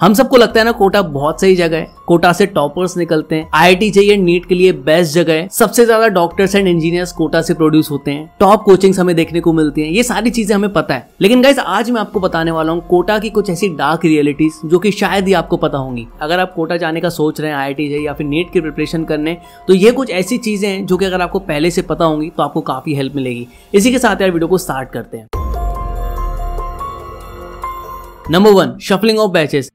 हम सबको लगता है ना कोटा बहुत सही जगह है कोटा से टॉपर्स निकलते हैं आईआईटी चाहिए नीट के लिए बेस्ट जगह है सबसे ज्यादा डॉक्टर्स एंड इंजीनियर्स कोटा से प्रोड्यूस होते हैं टॉप कोचिंग्स हमें देखने को मिलती हैं ये सारी चीजें हमें पता है लेकिन गाइज आज मैं आपको बताने वाला हूँ कोटा की कुछ ऐसी डार्क रियलिटीज जो की शायद ही आपको पता होंगी अगर आप कोटा जाने का सोच रहे हैं आई आई या फिर नीट की प्रिपरेशन करने तो ये कुछ ऐसी चीजें हैं जो की अगर आपको पहले से पता होंगी तो आपको काफी हेल्प मिलेगी इसी के साथ यार वीडियो को स्टार्ट करते हैं number one shuffling of batches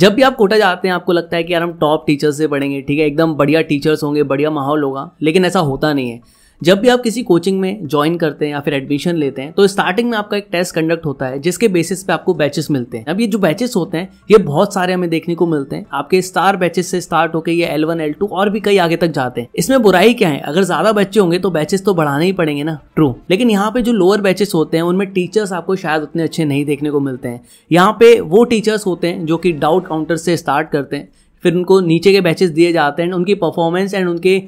जब भी आप कोटा जाते हैं आपको लगता है कि यार हम टॉप टीचर्स से पढ़ेंगे ठीक है एकदम बढ़िया टीचर्स होंगे बढ़िया माहौल होगा लेकिन ऐसा होता नहीं है जब भी आप किसी कोचिंग में ज्वाइन करते हैं या फिर एडमिशन लेते हैं तो स्टार्टिंग में आपका एक टेस्ट कंडक्ट होता है जिसके बेसिस पे आपको बैचेस मिलते हैं अब ये जो बैचेस होते हैं ये बहुत सारे हमें देखने को मिलते हैं आपके स्टार बैचेस से स्टार्ट होकर ये एल वन और भी कई आगे तक जाते हैं इसमें बुराई क्या है अगर ज्यादा बच्चे होंगे तो बैचेस तो बढ़ाने ही पड़ेंगे ना ट्रू लेकिन यहाँ पे जो लोअर बैचेस होते हैं उनमें टीचर्स आपको शायद उतने अच्छे नहीं देखने को मिलते हैं यहाँ पे वो टीचर्स होते हैं जो कि डाउट काउंटर से स्टार्ट करते हैं फिर उनको नीचे के बैचेस दिए जाते हैं उनकी परफॉर्मेंस एंड उनके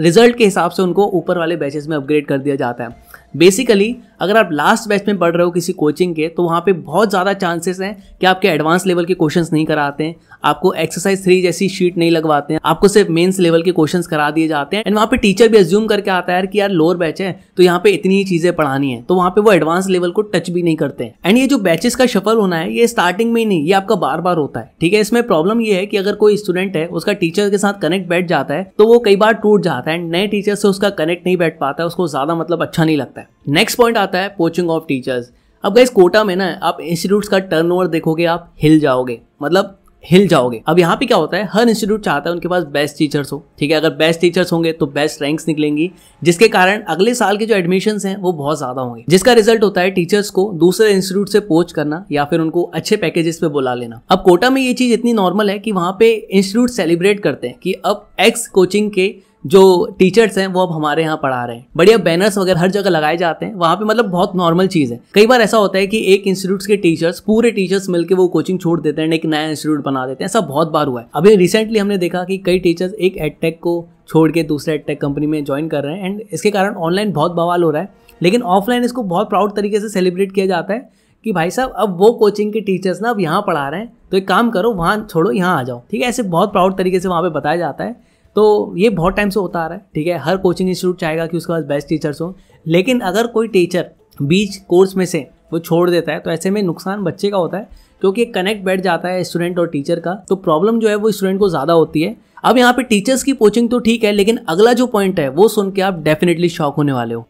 रिजल्ट के हिसाब से उनको ऊपर वाले बैचेस में अपग्रेड कर दिया जाता है बेसिकली अगर आप लास्ट बैच में पढ़ रहे हो किसी कोचिंग के तो वहाँ पे बहुत ज़्यादा चांसेस हैं कि आपके एडवांस लेवल के क्वेश्चंस नहीं कराते हैं आपको एक्सरसाइज थ्री जैसी शीट नहीं लगवाते हैं आपको सिर्फ मेंस लेवल के क्वेश्चंस करा दिए जाते हैं एंड वहाँ पे टीचर भी एज्यूम करके आता है कि यार लोअर बैच है तो यहाँ पे इतनी ही चीज़ें पढ़ानी है तो वहाँ पे वो एडवांस लेवल को टच भी नहीं करते एंड ये जो बैचेस का सफल होना है ये स्टार्टिंग में ही नहीं ये आपका बार बार होता है ठीक है इसमें प्रॉब्लम ये है कि अगर कोई स्टूडेंट है उसका टीचर के साथ कनेक्ट बैठ जाता है तो वो कई बार टूट जाता है एंड नए टीचर से उसका कनेक्ट नहीं बैठ पाता है उसको ज़्यादा मतलब अच्छा नहीं लगता है नेक्स्ट पॉइंट आता है पोचिंग ऑफ टीचर्स अब गई कोटा में ना आप इंस्टीट्यूट्स का टर्न देखोगे आप हिल जाओगे मतलब हिल जाओगे अब यहाँ पे क्या होता है हर इंस्टीट्यूट चाहता है उनके पास बेस्ट टीचर्स हो ठीक है अगर बेस्ट टीचर्स होंगे तो बेस्ट रैंक्स निकलेंगी जिसके कारण अगले साल के जो एडमिशन हैं वो बहुत ज्यादा होंगे जिसका रिजल्ट होता है टीचर्स को दूसरे इंस्टीट्यूट से पोच करना या फिर उनको अच्छे पैकेजेस पे बुला लेना अब कोटा में ये चीज इतनी नॉर्मल है कि वहाँ पे इंस्टीट्यूट सेलिब्रेट करते हैं कि अब एक्स कोचिंग के जो टीचर्स हैं वो अब हमारे यहाँ पढ़ा रहे हैं बढ़िया बैनर्स वगैरह हर जगह लगाए जाते हैं वहाँ पे मतलब बहुत नॉर्मल चीज़ है कई बार ऐसा होता है कि एक इंस्टीट्यूट के टीचर्स पूरे टीचर्स मिलकर वो कोचिंग छोड़ देते हैं एक नया इंस्टीट्यूट बना देते हैं ऐसा बहुत बार हुआ है अभी रिसेंटली हमने देखा कि कई टीचर्स एक एडटेक को छोड़ के दूसरे एडटेक कंपनी में ज्वाइन कर रहे हैं एंड इसके कारण ऑनलाइन बहुत बवाल हो रहा है लेकिन ऑफलाइन इसको बहुत प्राउड तरीके से सेलिब्रेट किया जाता है कि भाई साहब अब वो कोचिंग के टीचर्स ना अब यहाँ पढ़ा रहे हैं तो एक काम करो वहाँ छोड़ो यहाँ आ जाओ ठीक है ऐसे बहुत प्राउड तरीके से वहाँ पे बताया जाता है तो ये बहुत टाइम से होता आ रहा है ठीक है हर कोचिंग इंस्टीट्यूट चाहेगा कि उसके पास बेस्ट टीचर्स हों लेकिन अगर कोई टीचर बीच कोर्स में से वो छोड़ देता है तो ऐसे में नुकसान बच्चे का होता है क्योंकि एक कनेक्ट बैठ जाता है स्टूडेंट और टीचर का तो प्रॉब्लम जो है वो स्टूडेंट को ज़्यादा होती है अब यहाँ पे टीचर्स की कोचिंग तो ठीक है लेकिन अगला जो पॉइंट है वो सुन के आप डेफिनेटली शॉक होने वाले हो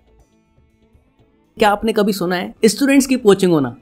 क्या आपने कभी सुना है स्टूडेंट्स की कोचिंग होना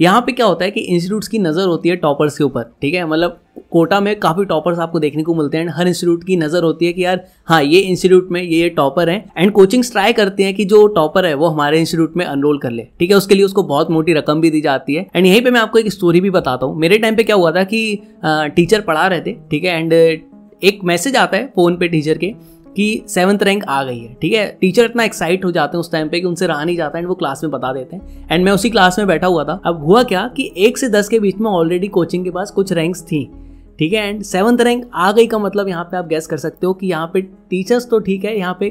यहाँ पे क्या होता है कि इंस्टीट्यूट्स की नज़र होती है टॉपर्स के ऊपर ठीक है मतलब कोटा में काफ़ी टॉपर्स आपको देखने को मिलते हैं हर इंस्टीट्यूट की नज़र होती है कि यार हाँ ये इंस्टीट्यूट में ये ये टॉपर है एंड कोचिंग्स ट्राई करते हैं कि जो टॉपर है वो हमारे इंस्टीट्यूट में अनरोल कर ले ठीक है उसके लिए उसको बहुत मोटी रकम भी दी जाती है एंड यहीं पर मैं आपको एक स्टोरी भी बताता हूँ मेरे टाइम पर क्या हुआ था कि टीचर पढ़ा रहे थे ठीक है एंड एक मैसेज आता है फ़ोन पे टीचर के कि सेवन्थ रैंक आ गई है ठीक है टीचर इतना एक्साइट हो जाते हैं उस टाइम पे कि उनसे रहा नहीं जाता एंड वो क्लास में बता देते हैं एंड मैं उसी क्लास में बैठा हुआ था अब हुआ क्या कि एक से दस के बीच में ऑलरेडी कोचिंग के पास कुछ रैंक्स थी ठीक है एंड सेवन्थ रैंक आ गई का मतलब यहाँ पे आप गैस कर सकते हो कि यहाँ पे टीचर्स तो ठीक है यहाँ पे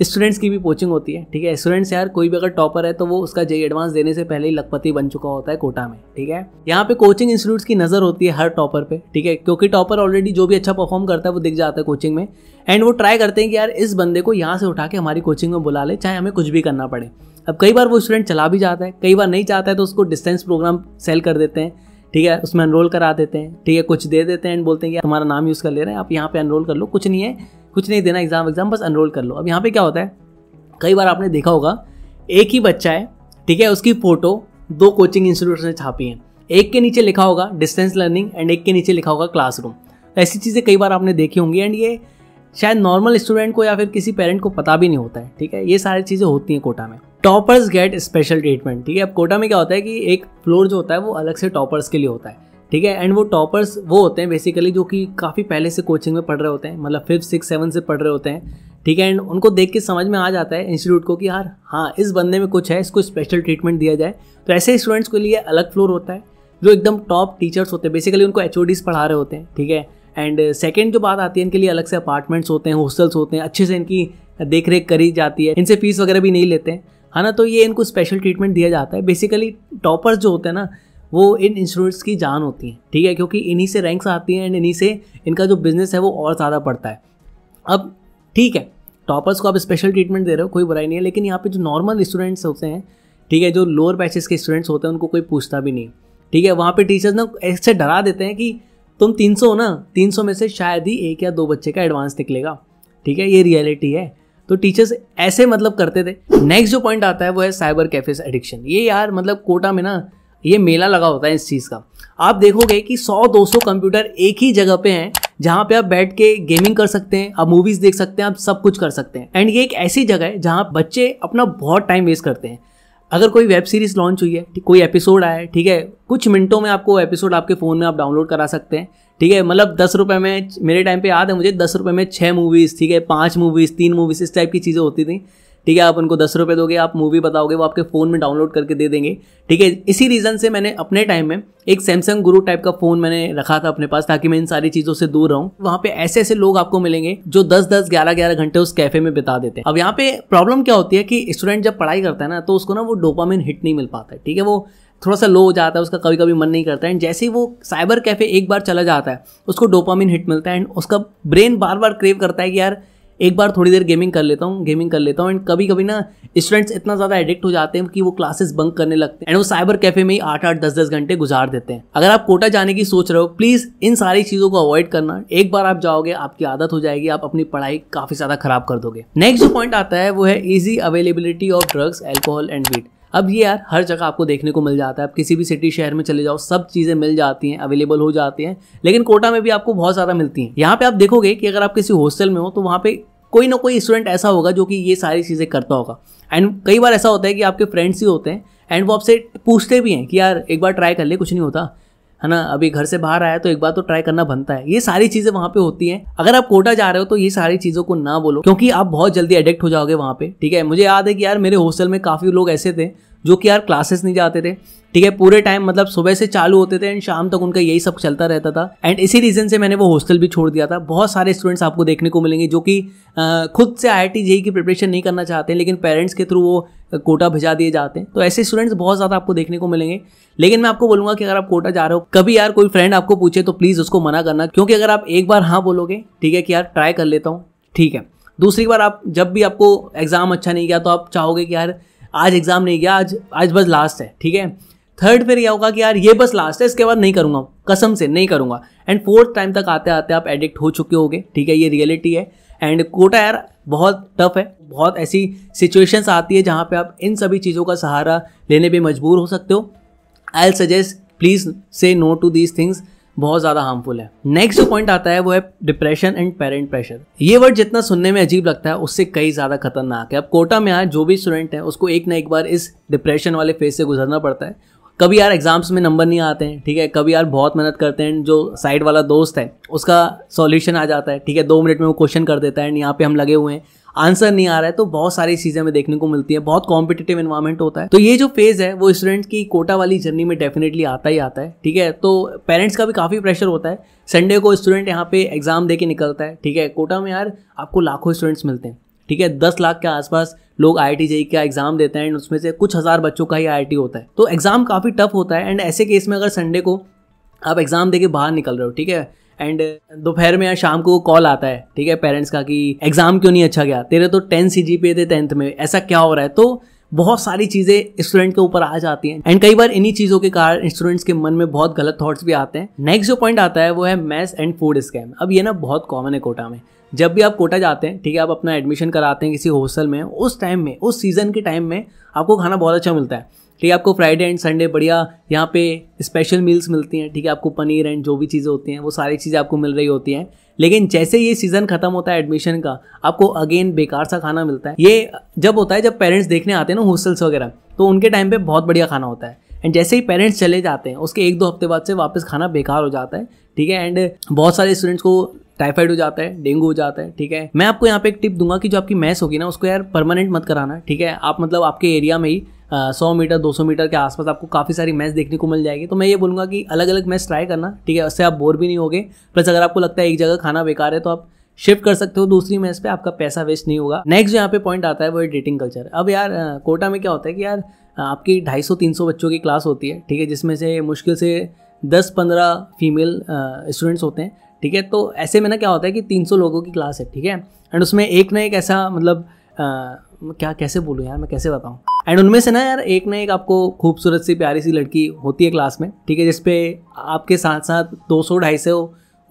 स्टूडेंट्स की भी कोचिंग होती है ठीक है स्टूडेंट्स यार कोई भी अगर टॉपर है तो वो उसका जे एडवांस देने से पहले ही लखपति बन चुका होता है कोटा में ठीक है यहाँ पे कोचिंग इंस्टीट्यूट्स की नज़र होती है हर टॉपर पे ठीक है क्योंकि टॉपर ऑलरेडी जो भी अच्छा परफॉर्म करता है वो दिख जाता है कोचिंग में एंड वो ट्राई करते हैं कि यार इस बंदे को यहाँ से उठा के हमारी कोचिंग में बुला ले चाहे हमें कुछ भी करना पड़े अब कई बार वो स्टूडेंट चला भी जाता है कई बार नहीं चाहता है तो उसको डिस्टेंस प्रोग्राम सेल कर देते हैं ठीक है उसमें एनरोल करा देते हैं ठीक है कुछ दे देते हैं एंड बोलते हैं कि हमारा नाम यूज़ कर ले रहे हैं आप यहाँ पे एनरोल कर लो कुछ नहीं है कुछ नहीं देना एग्ज़ाम एग्ज़ाम बस अनरोल कर लो अब यहाँ पे क्या होता है कई बार आपने देखा होगा एक ही बच्चा है ठीक है उसकी फ़ोटो दो कोचिंग इंस्टीट्यूट ने छापी है एक के नीचे लिखा होगा डिस्टेंस लर्निंग एंड एक के नीचे लिखा होगा क्लासरूम तो ऐसी चीज़ें कई बार आपने देखी होंगी एंड ये शायद नॉर्मल स्टूडेंट को या फिर किसी पेरेंट को पता भी नहीं होता है ठीक है ये सारी चीज़ें होती हैं कोटा में टॉपर्स गेट स्पेशल ट्रीटमेंट ठीक है अब कोटा में क्या होता है कि एक फ्लोर जो होता है वो अलग से टॉपर्स के लिए होता है ठीक है एंड वो टॉपर्स वो होते हैं बेसिकली जो कि काफ़ी पहले से कोचिंग में पढ़ रहे होते हैं मतलब फिफ्थ सिक्स सेवन से पढ़ रहे होते हैं ठीक है एंड उनको देख के समझ में आ जाता है इंस्टीट्यूट को कि यार हाँ इस बंदे में कुछ है इसको स्पेशल ट्रीटमेंट दिया जाए तो ऐसे स्टूडेंट्स के लिए अलग फ्लोर होता है जो एकदम टॉप टीचर्स होते हैं बेसिकली उनको एच पढ़ा रहे होते हैं ठीक है एंड सेकेंड जो बात आती है इनके लिए अलग से अपार्टमेंट्स होते हैं हॉस्टल्स होते हैं अच्छे से इनकी देख रेख करी जाती है इनसे फीस वगैरह भी नहीं लेते हैं है हाँ ना तो ये इनको स्पेशल ट्रीटमेंट दिया जाता है बेसिकली टॉपर्स जो होते हैं ना वो इन इंस्टीट्यूट्स की जान होती हैं ठीक है क्योंकि इन्हीं से रैंक्स आती हैं एंड इन्हीं से इनका जो बिज़नेस है वो और ज़्यादा पड़ता है अब ठीक है टॉपर्स को आप स्पेशल ट्रीटमेंट दे रहे हो कोई बुराई नहीं है लेकिन यहाँ पे जो नॉर्मल स्टूडेंट्स होते हैं ठीक है जो लोअर बैचेस के स्टूडेंट्स होते हैं उनको कोई पूछता भी नहीं ठीक है वहाँ पे टीचर्स ना ऐसे डरा देते हैं कि तुम 300 हो ना 300 में से शायद ही एक या दो बच्चे का एडवांस निकलेगा ठीक है ये रियलिटी है तो टीचर्स ऐसे मतलब करते थे नेक्स्ट जो पॉइंट आता है वो है साइबर कैफेस एडिक्शन ये यार मतलब कोटा में ना ये मेला लगा होता है इस चीज़ का आप देखोगे कि 100-200 कंप्यूटर एक ही जगह पे हैं जहाँ पे आप बैठ के गेमिंग कर सकते हैं आप मूवीज देख सकते हैं आप सब कुछ कर सकते हैं एंड ये एक ऐसी जगह है जहाँ बच्चे अपना बहुत टाइम वेस्ट करते हैं अगर कोई वेब सीरीज लॉन्च हुई है कोई एपिसोड आया है ठीक है कुछ मिनटों में आपको एपिसोड आपके फ़ोन में आप डाउनलोड करा सकते हैं ठीक है मतलब दस रुपये में मेरे टाइम पे याद है मुझे दस रुपये में छः मूवीज़ ठीक है पाँच मूवीज़ तीन मूवीज़ इस टाइप की चीज़ें होती थी ठीक है आप उनको दस रुपये दोगे आप मूवी बताओगे वो आपके फ़ोन में डाउनलोड करके दे देंगे ठीक है इसी रीज़न से मैंने अपने टाइम में एक सैमसंग गुरु टाइप का फ़ोन मैंने रखा था अपने पास ताकि मैं इन सारी चीज़ों से दूर रहूँ वहाँ पे ऐसे ऐसे लोग आपको मिलेंगे जो दस दस ग्यारह ग्यारह घंटे उस कैफे में बिता देते हैं अब यहाँ पे प्रॉब्लम क्या होती है कि स्टूडेंट जब पढ़ाई करता है ना तो उसको ना वो डोपामिन हिट नहीं मिल पाता है ठीक है वो थोड़ा सा लो हो जाता है उसका कभी कभी मन नहीं करता है एंड जैसे ही वो साइबर कैफे एक बार चला जाता है उसको डोपामिन हिट मिलता है एंड उसका ब्रेन बार बार क्रेव करता है कि यार एक बार थोड़ी देर गेमिंग कर लेता हूँ गेमिंग कर लेता हूँ एंड कभी कभी ना स्टूडेंट्स इतना ज़्यादा एडिक्ट हो जाते हैं कि वो क्लासेस बंक करने लगते हैं एंड वो साइबर कैफे में ही आठ आठ दस दस घंटे गुजार देते हैं अगर आप कोटा जाने की सोच रहे हो प्लीज़ इन सारी चीज़ों को अवॉइड करना एक बार आप जाओगे आपकी आदत हो जाएगी आप अपनी पढ़ाई काफ़ी ज़्यादा खराब कर दोगे नेक्स्ट जो पॉइंट आता है वो है easy availability of drugs alcohol and weed अब ये यार हर जगह आपको देखने को मिल जाता है आप किसी भी सिटी शहर में चले जाओ सब चीज़ें मिल जाती हैं अवेलेबल हो जाती हैं लेकिन कोटा में भी आपको बहुत ज़्यादा मिलती हैं यहाँ पे आप देखोगे कि अगर आप किसी हॉस्टल में हो तो वहाँ पे कोई ना कोई स्टूडेंट ऐसा होगा जो कि ये सारी चीज़ें करता होगा एंड कई बार ऐसा होता है कि आपके फ्रेंड्स ही होते हैं एंड वो आपसे पूछते भी हैं कि यार एक बार ट्राई कर ले कुछ नहीं होता है ना अभी घर से बाहर आया तो एक बार तो ट्राई करना बनता है ये सारी चीजें वहां पे होती है अगर आप कोटा जा रहे हो तो ये सारी चीजों को ना बोलो क्योंकि आप बहुत जल्दी एडिक्ट हो जाओगे वहां पे ठीक है मुझे याद है कि यार मेरे हॉस्टल में काफी लोग ऐसे थे जो कि यार क्लासेस नहीं जाते थे ठीक है पूरे टाइम मतलब सुबह से चालू होते थे एंड शाम तक उनका यही सब चलता रहता था एंड इसी रीज़न से मैंने वो हॉस्टल भी छोड़ दिया था बहुत सारे स्टूडेंट्स आपको देखने को मिलेंगे जो कि खुद से आई आई e की प्रिपरेशन नहीं करना चाहते लेकिन पेरेंट्स के थ्रू वो कोटा भिजा दिए जाते हैं तो ऐसे स्टूडेंट्स बहुत ज़्यादा आपको देखने को मिलेंगे लेकिन मैं आपको बोलूँगा कि अगर आप कोटा जा रहे हो कभी यार कोई फ्रेंड आपको पूछे तो प्लीज़ उसको मना करना क्योंकि अगर आप एक बार हाँ बोलोगे ठीक है कि यार ट्राई कर लेता हूँ ठीक है दूसरी बार आप जब भी आपको एग्ज़ाम अच्छा नहीं गया तो आप चाहोगे कि यार आज एग्ज़ाम नहीं गया आज आज बस लास्ट है ठीक है थर्ड फिर यह होगा कि यार ये बस लास्ट है इसके बाद नहीं करूंगा कसम से नहीं करूंगा एंड फोर्थ टाइम तक आते आते आप एडिक्ट हो चुके होगे ठीक है ये रियलिटी है एंड कोटा यार बहुत टफ है बहुत ऐसी सिचुएशंस आती है जहाँ पे आप इन सभी चीज़ों का सहारा लेने पर मजबूर हो सकते हो I'll suggest please say no to these things बहुत ज़्यादा हार्मफुल है नेक्स्ट जो पॉइंट आता है वो है डिप्रेशन एंड पेरेंट प्रेशर ये वर्ड जितना सुनने में अजीब लगता है उससे कई ज़्यादा खतरनाक है अब कोटा में आए जो भी स्टूडेंट है उसको एक ना एक बार इस डिप्रेशन वाले फेज से गुजरना पड़ता है कभी यार एग्जाम्स में नंबर नहीं आते हैं ठीक है कभी यार बहुत मेहनत करते हैं जो साइड वाला दोस्त है उसका सॉल्यूशन आ जाता है ठीक है दो मिनट में वो क्वेश्चन कर देता है एंड यहाँ पे हम लगे हुए हैं आंसर नहीं आ रहा है तो बहुत सारी चीज़ें हमें देखने को मिलती है बहुत कॉम्पिटेटिव इन्वायरमेंट होता है तो ये जो फेज है वो स्टूडेंट की कोटा वाली जर्नी में डेफिनेटली आता ही आता है ठीक है तो पेरेंट्स का भी काफ़ी प्रेशर होता है संडे को स्टूडेंट यहाँ पे एग्जाम दे के निकलता है ठीक है कोटा में यार आपको लाखों स्टूडेंट्स मिलते हैं ठीक है दस लाख के आसपास लोग आई आई e का एग्जाम देते हैं एंड उसमें से कुछ हज़ार बच्चों का ही आई होता है तो एग्ज़ाम काफ़ी टफ होता है एंड ऐसे केस में अगर संडे को आप एग्ज़ाम दे के बाहर निकल रहे हो ठीक है एंड दोपहर में या शाम को कॉल आता है ठीक है पेरेंट्स का कि एग्ज़ाम क्यों नहीं अच्छा गया तेरे तो टेन सी जी पे थे टेंथ में ऐसा क्या हो रहा है तो बहुत सारी चीज़ें स्टूडेंट के ऊपर आ जाती हैं एंड कई बार इन्हीं चीज़ों के कारण स्टूडेंट्स के मन में बहुत गलत थॉट्स भी आते हैं नेक्स्ट जो पॉइंट आता है वो है मैथ्स एंड फूड स्कैम अब ये ना बहुत कॉमन है कोटा में जब भी आप कोटा जाते हैं ठीक है आप अपना एडमिशन कराते हैं किसी हॉस्टल में उस टाइम में उस सीज़न के टाइम में आपको खाना बहुत अच्छा मिलता है ठीक है आपको फ्राइडे एंड संडे बढ़िया यहाँ पे स्पेशल मील्स मिलती हैं ठीक है आपको पनीर एंड जो भी चीज़ें होती हैं वो सारी चीज़ें आपको मिल रही होती हैं लेकिन जैसे ये सीज़न खत्म होता है एडमिशन का आपको अगेन बेकार सा खाना मिलता है ये जब होता है जब पेरेंट्स देखने आते हैं ना हॉस्टल्स वगैरह तो उनके टाइम पर बहुत बढ़िया खाना होता है एंड जैसे ही पेरेंट्स चले जाते हैं उसके एक दो हफ्ते बाद से वापस खाना बेकार हो जाता है ठीक है एंड बहुत सारे स्टूडेंट्स को टाइफाइड हो जाता है डेंगू हो जाता है ठीक है मैं आपको यहाँ पे एक टिप दूंगा कि जो आपकी मैस होगी ना उसको यार परमानेंट मत कराना ठीक है आप मतलब आपके एरिया में ही सौ मीटर दो सौ मीटर के आसपास आपको काफ़ी सारी मैच देखने को मिल जाएगी तो मैं ये बोलूँगा कि अलग अलग मैच ट्राई करना ठीक है उससे आप बोर भी नहीं होगे प्लस अगर आपको लगता है एक जगह खाना बेकार है तो आप शिफ्ट कर सकते हो दूसरी मैच पे आपका पैसा वेस्ट नहीं होगा नेक्स्ट जो यहाँ पे पॉइंट आता है वो है डेटिंग कल्चर अब यार कोटा में क्या होता है कि यार आपकी ढाई सौ तीन सौ बच्चों की क्लास होती है ठीक है जिसमें से मुश्किल से दस पंद्रह फीमेल स्टूडेंट्स होते हैं ठीक है तो ऐसे में ना क्या होता है कि 300 लोगों की क्लास है ठीक है एंड उसमें एक ना एक ऐसा मतलब आ, क्या कैसे बोलूँ यार मैं कैसे बताऊँ एंड उनमें से ना यार एक ना एक आपको खूबसूरत सी प्यारी सी लड़की होती है क्लास में ठीक है जिसपे आपके साथ साथ दो सौ ढाई सौ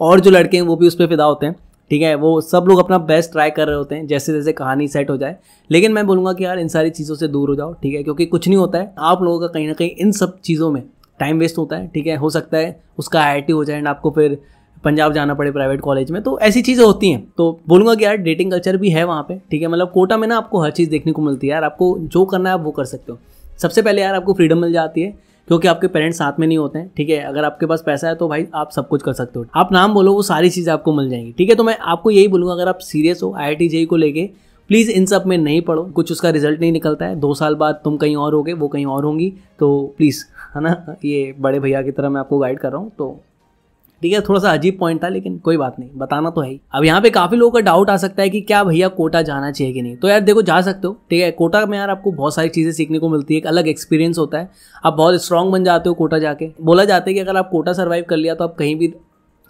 और जो लड़के हैं वो भी उस पर फिदा होते हैं ठीक है वो सब लोग अपना बेस्ट ट्राई कर रहे होते हैं जैसे जैसे कहानी सेट हो जाए लेकिन मैं बोलूँगा कि यार इन सारी चीज़ों से दूर हो जाओ ठीक है क्योंकि कुछ नहीं होता है आप लोगों का कहीं ना कहीं इन सब चीज़ों में टाइम वेस्ट होता है ठीक है हो सकता है उसका आई हो जाए एंड आपको फिर पंजाब जाना पड़े प्राइवेट कॉलेज में तो ऐसी चीज़ें होती हैं तो बोलूँगा कि यार डेटिंग कल्चर भी है वहाँ पे ठीक है मतलब कोटा में ना आपको हर चीज़ देखने को मिलती है यार आपको जो करना है आप वो कर सकते हो सबसे पहले यार आपको फ्रीडम मिल जाती है क्योंकि आपके पेरेंट्स साथ में नहीं होते हैं ठीक है अगर आपके पास पैसा है तो भाई आप सब कुछ कर सकते हो आप नाम बोलो वो सारी चीज़ें आपको मिल जाएंगी ठीक है तो मैं आपको यही बोलूँगा अगर आप सीरियस हो आई आई जेई को लेके प्लीज़ इन सब में नहीं पढ़ो कुछ उसका रिजल्ट नहीं निकलता है दो साल बाद तुम कहीं और होगे वो कहीं और होंगी तो प्लीज़ है ना ये बड़े भैया की तरह मैं आपको गाइड कर रहा हूँ तो ठीक है थोड़ा सा अजीब पॉइंट था लेकिन कोई बात नहीं बताना तो है ही अब यहाँ पे काफी लोगों का डाउट आ सकता है कि क्या भैया कोटा जाना चाहिए कि नहीं तो यार देखो जा सकते हो ठीक है कोटा में यार आपको बहुत सारी चीज़ें सीखने को मिलती है एक अलग एक्सपीरियंस होता है आप बहुत स्ट्रांग बन जाते हो कोटा जाके बोला जाता है कि अगर आप कोटा सर्वाइव कर लिया तो आप कहीं भी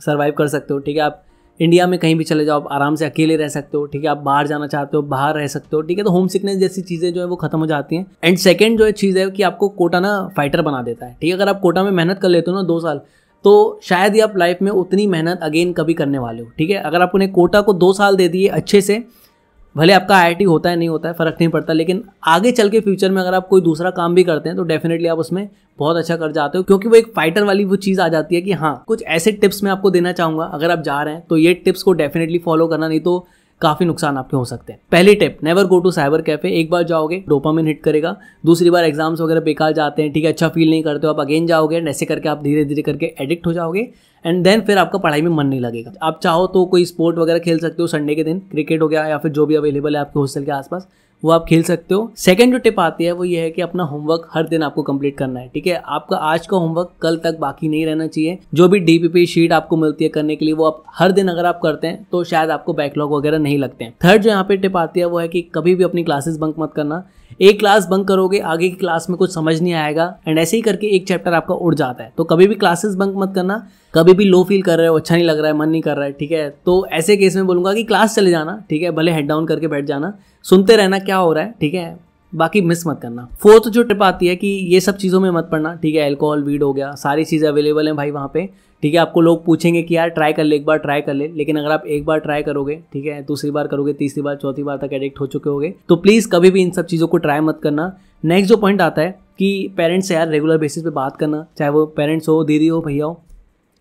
सर्वाइव कर सकते हो ठीक है आप इंडिया में कहीं भी चले जाओ आप आराम से अकेले रह सकते हो ठीक है आप बाहर जाना चाहते हो बाहर रह सकते हो ठीक है तो होम सिकनेस जैसी चीज़ें जो है वो खत्म हो जाती हैं एंड सेकेंड जो है चीज़ है कि आपको कोटा ना फाइटर बना देता है ठीक है अगर आप कोटा में मेहनत कर लेते हो ना दो साल तो शायद ही आप लाइफ में उतनी मेहनत अगेन कभी करने वाले हो ठीक है अगर आप उन्हें कोटा को दो साल दे दिए अच्छे से भले आपका आई होता है नहीं होता है फ़र्क नहीं पड़ता लेकिन आगे चल के फ्यूचर में अगर आप कोई दूसरा काम भी करते हैं तो डेफिनेटली आप उसमें बहुत अच्छा कर जाते हो क्योंकि वो एक फाइटर वाली वो चीज़ आ जाती है कि हाँ कुछ ऐसे टिप्स मैं आपको देना चाहूँगा अगर आप जा रहे हैं तो ये टिप्स को डेफिनेटली फॉलो करना नहीं तो काफी नुकसान आपके हो सकते हैं पहली tip never go to cyber cafe एक बार जाओगे डोपामिन हिट करेगा दूसरी बार एग्जाम्स वगैरह बेकार जाते हैं ठीक है अच्छा फील नहीं करते हो आप अगेन जाओगे एंड ऐसे करके आप धीरे धीरे करके एडिक्ट हो जाओगे एंड देन फिर आपका पढ़ाई में मन नहीं लगेगा आप चाहो तो कोई स्पोर्ट वगैरह खेल सकते हो संडे के दिन क्रिकेट हो गया या फिर जो भी अवेलेबल है आपके हॉस्टल के आसपास वो आप खेल सकते हो सेकेंड जो टिप आती है वो ये है कि अपना होमवर्क हर दिन आपको कंप्लीट करना है ठीक है आपका आज का होमवर्क कल तक बाकी नहीं रहना चाहिए जो भी डीपीपी शीट आपको मिलती है करने के लिए वो आप हर दिन अगर आप करते हैं तो शायद आपको बैकलॉग वगैरह नहीं लगते हैं थर्ड जो यहाँ पे टिप आती है वो है कि कभी भी अपनी क्लासेस बंक मत करना एक क्लास बंक करोगे आगे की क्लास में कुछ समझ नहीं आएगा एंड ऐसे ही करके एक चैप्टर आपका उड़ जाता है तो कभी भी क्लासेस बंक मत करना कभी भी लो फील कर रहे हो अच्छा नहीं लग रहा है मन नहीं कर रहा है ठीक है तो ऐसे केस में बोलूँगा कि क्लास चले जाना ठीक है भले हेड डाउन करके बैठ जाना सुनते रहना क्या हो रहा है ठीक है बाकी मिस मत करना फोर्थ जो ट्रिप आती है कि ये सब चीज़ों में मत पड़ना ठीक है एल्कोहल वीड हो गया सारी चीज़ें अवेलेबल हैं भाई वहाँ पे ठीक है आपको लोग पूछेंगे कि यार ट्राई कर ले एक बार ट्राई कर ले लेकिन अगर आप एक बार ट्राई करोगे ठीक है दूसरी बार करोगे तीसरी बार चौथी बार तक एडिक्ट हो चुके होगे तो प्लीज़ कभी भी इन सब चीज़ों को ट्राई मत करना नेक्स्ट जो पॉइंट आता है कि पेरेंट्स से यार रेगुलर बेसिस पे बात करना चाहे वो पेरेंट्स हो दीदी हो भैया हो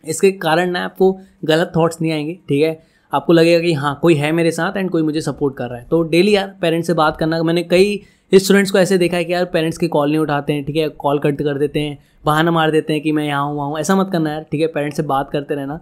इसके कारण ना आपको गलत थाट्स नहीं आएंगे ठीक है आपको लगेगा कि हाँ कोई है मेरे साथ एंड कोई मुझे सपोर्ट कर रहा है तो डेली यार पेरेंट्स से बात करना मैंने कई स्टूडेंट्स को ऐसे देखा है कि यार पेरेंट्स की कॉल नहीं उठाते हैं ठीक है कॉल कट कर देते हैं बहाना मार देते हैं कि मैं यहाँ हूँ वहाँ हूँ ऐसा मत करना यार ठीक है पेरेंट्स से बात करते रहना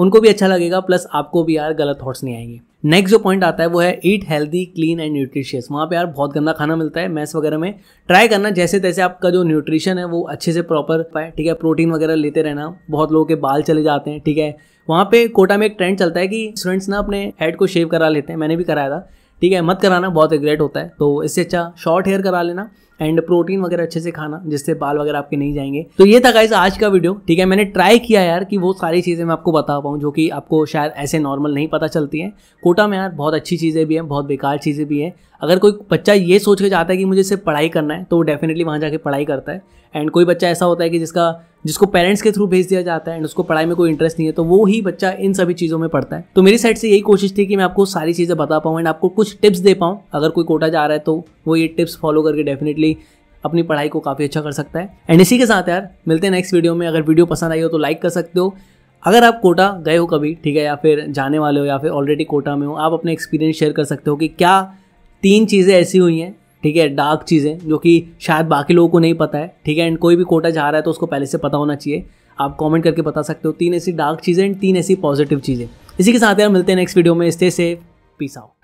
उनको भी अच्छा लगेगा प्लस आपको भी यार गलत थॉट्स नहीं आएंगे नेक्स्ट जो पॉइंट आता है वो है eat healthy clean and nutritious वहाँ पे यार बहुत गंदा खाना मिलता है मैस वगैरह में ट्राई करना जैसे तैसे आपका जो न्यूट्रिशन है वो अच्छे से प्रॉपर पाए ठीक है प्रोटीन वगैरह लेते रहना बहुत लोगों के बाल चले जाते हैं ठीक है वहाँ पे कोटा में एक ट्रेंड चलता है कि स्टूडेंट्स ना अपने हेड को शेव करा लेते हैं मैंने भी कराया था ठीक है मत कराना बहुत रिग्रेट होता है तो इससे अच्छा शॉर्ट हेयर करा लेना एंड प्रोटीन वगैरह अच्छे से खाना जिससे बाल वगैरह आपके नहीं जाएंगे तो ये था गाइज आज का वीडियो ठीक है मैंने ट्राई किया यार कि वो सारी चीज़ें मैं आपको बता पाऊँ जो कि आपको शायद ऐसे नॉर्मल नहीं पता चलती हैं कोटा में यार बहुत अच्छी चीज़ें भी हैं बहुत बेकार चीज़ें भी हैं अगर कोई बच्चा ये सोच के जाता है कि मुझे सिर्फ पढ़ाई करना है तो वो डेफिनेटली वहाँ जाके पढ़ाई करता है एंड कोई बच्चा ऐसा होता है कि जिसका जिसको पेरेंट्स के थ्रू भेज दिया जाता है एंड उसको पढ़ाई में कोई इंटरेस्ट नहीं है तो वो ही बच्चा इन सभी चीज़ों में पढ़ता है तो मेरी साइड से यही कोशिश थी कि मैं आपको सारी चीज़ें बता पाऊँ एंड आपको कुछ टिप्स दे पाऊँ अगर कोई कोटा जा रहा है तो वो ये टिप्स फॉलो करके डेफिनेटली अपनी पढ़ाई को काफ़ी अच्छा कर सकता है एंड इसी के साथ यार मिलते हैं नेक्स्ट वीडियो में अगर वीडियो पसंद आई हो तो लाइक कर सकते हो अगर आप कोटा गए हो कभी ठीक है या फिर जाने वाले हो या फिर ऑलरेडी कोटा में हो आप अपने एक्सपीरियंस शेयर कर सकते हो कि क्या तीन चीज़ें ऐसी हुई हैं ठीक है डार्क चीज़ें जो कि शायद बाकी लोगों को नहीं पता है ठीक है एंड कोई भी कोटा जा रहा है तो उसको पहले से पता होना चाहिए आप कमेंट करके बता सकते हो तीन ऐसी डार्क चीज़ें एंड तीन ऐसी पॉजिटिव चीज़ें इसी के साथ यार मिलते हैं नेक्स्ट वीडियो में इस्ते से पीस आउट